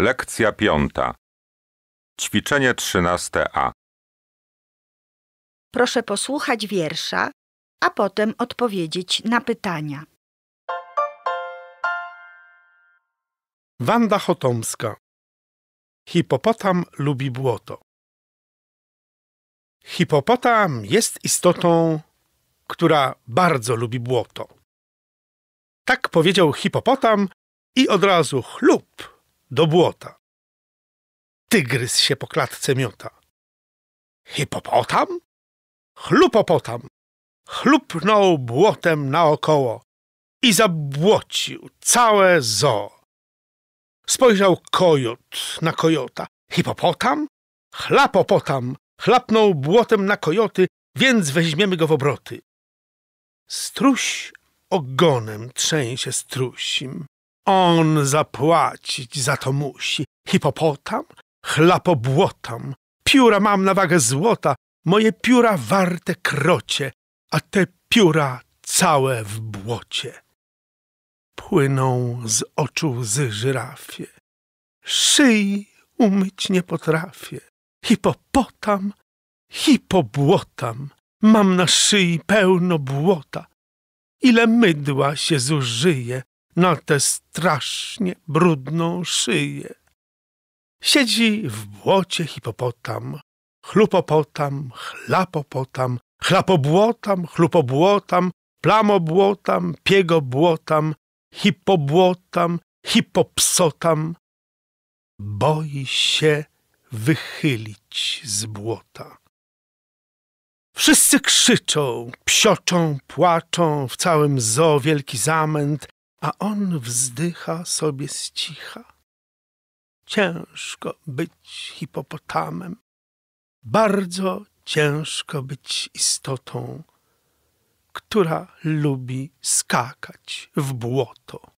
Lekcja piąta. Ćwiczenie trzynaste A. Proszę posłuchać wiersza, a potem odpowiedzieć na pytania. Wanda Chotomska. Hipopotam lubi błoto. Hipopotam jest istotą, która bardzo lubi błoto. Tak powiedział hipopotam i od razu chlup do błota. Tygrys się po klatce miota. Hipopotam? Chlupopotam. Chlupnął błotem naokoło i zabłocił całe zoo. Spojrzał kojot na kojota. Hipopotam? Chlapopotam. Chlapnął błotem na kojoty, więc weźmiemy go w obroty. Struś ogonem trzęsie strusim. On zapłacić za to musi. Hipopotam, chlapobłotam, pióra mam na wagę złota, moje pióra warte krocie, a te pióra całe w błocie. Płyną z oczu łzy żyrafie, szyi umyć nie potrafię. Hipopotam, hipobłotam, mam na szyi pełno błota. Ile mydła się zużyje, na tę strasznie brudną szyję. Siedzi w błocie hipopotam, chlupopotam, chlapopotam, chlapobłotam, chlupobłotam, plamobłotam, piegobłotam, hipobłotam, hipopsotam. Boi się wychylić z błota. Wszyscy krzyczą, psioczą, płaczą, w całym zoo wielki zamęt, a on wzdycha sobie z cicha. Ciężko być hipopotamem, bardzo ciężko być istotą, która lubi skakać w błoto.